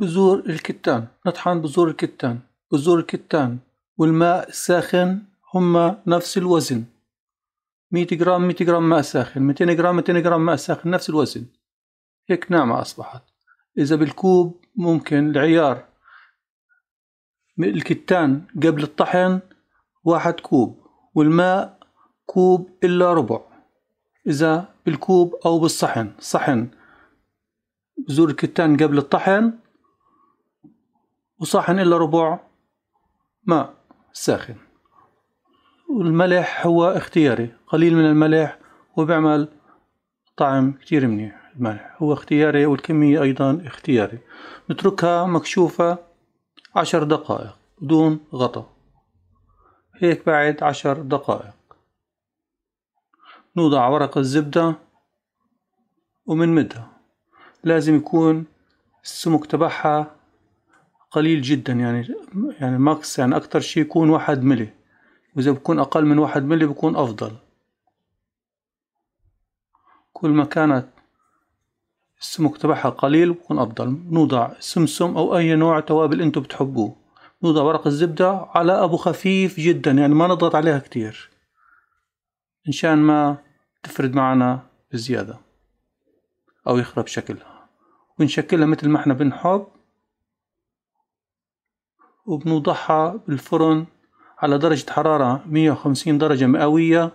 بزور الكتان نطحن بزور الكتان بزور الكتان والماء الساخن هما نفس الوزن 100 جرام 100 جرام ماء ساخن 200 جرام 200 جرام ماء ساخن نفس الوزن هيك ناعمة أصبحت إذا بالكوب ممكن العيار الكتان قبل الطحن واحد كوب والماء كوب إلا ربع إذا بالكوب أو بالصحن صحن بذور الكتان قبل الطحن وصحن إلا ربع ماء ساخن والملح هو اختياري قليل من الملح وبعمل طعم كتير منيح الملح هو اختياري والكمية أيضا اختياري نتركها مكشوفة عشر دقائق بدون غطا هيك بعد عشر دقائق نوضع ورق الزبدة ومنمدها لازم يكون السمك تبعها قليل جدا يعني يعني ماكس يعني اكتر شيء يكون واحد ملي واذا بكون اقل من واحد ملي بكون افضل كل ما كانت السمك تبعها قليل بكون افضل نوضع سمسم او اي نوع توابل انتو بتحبوه نوضع ورق الزبدة على ابو خفيف جدا يعني ما نضغط عليها كتير مشان ما تفرد معنا بزيادة او يخرب شكلها ونشكلها مثل ما احنا بنحب وبنوضعها بالفرن على درجة حرارة 150 درجة مئوية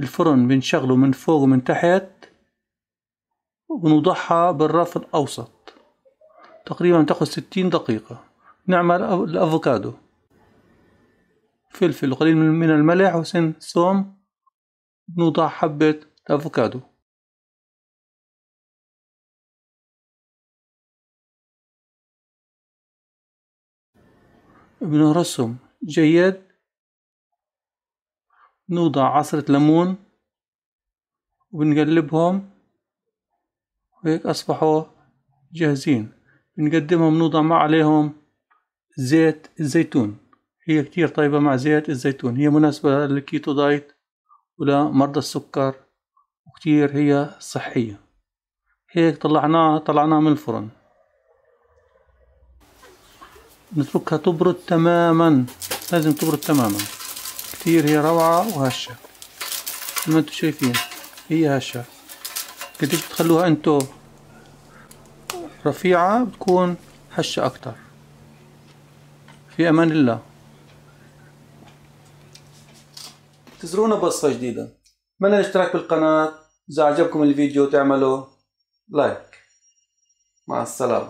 الفرن بنشغله من فوق ومن تحت وبنوضعها بالرف الأوسط تقريبا تاخذ 60 دقيقة نعمل الأفوكادو فلفل قليل من الملح وسن ثوم نوضع حبة الأفوكادو بنه رسم جيد نوضع عصرة ليمون وبنقلبهم وهيك أصبحوا جاهزين بنقدمهم نوضع مع عليهم زيت الزيتون هي كتير طيبة مع زيت الزيتون هي مناسبة للكيتو دايت ولمرضى السكر وكتير هي صحية هيك طلعناها طلعناها من الفرن نتركها تبرد تماما لازم تبرد تماما كتير هي روعة وهشة ما انتو شايفين هي هشة قديش بتخلوها انتو رفيعة بتكون هشة اكتر في امان الله تزرونا بصفة جديدة من الاشتراك بالقناة إذا عجبكم الفيديو تعملوا لايك مع السلامة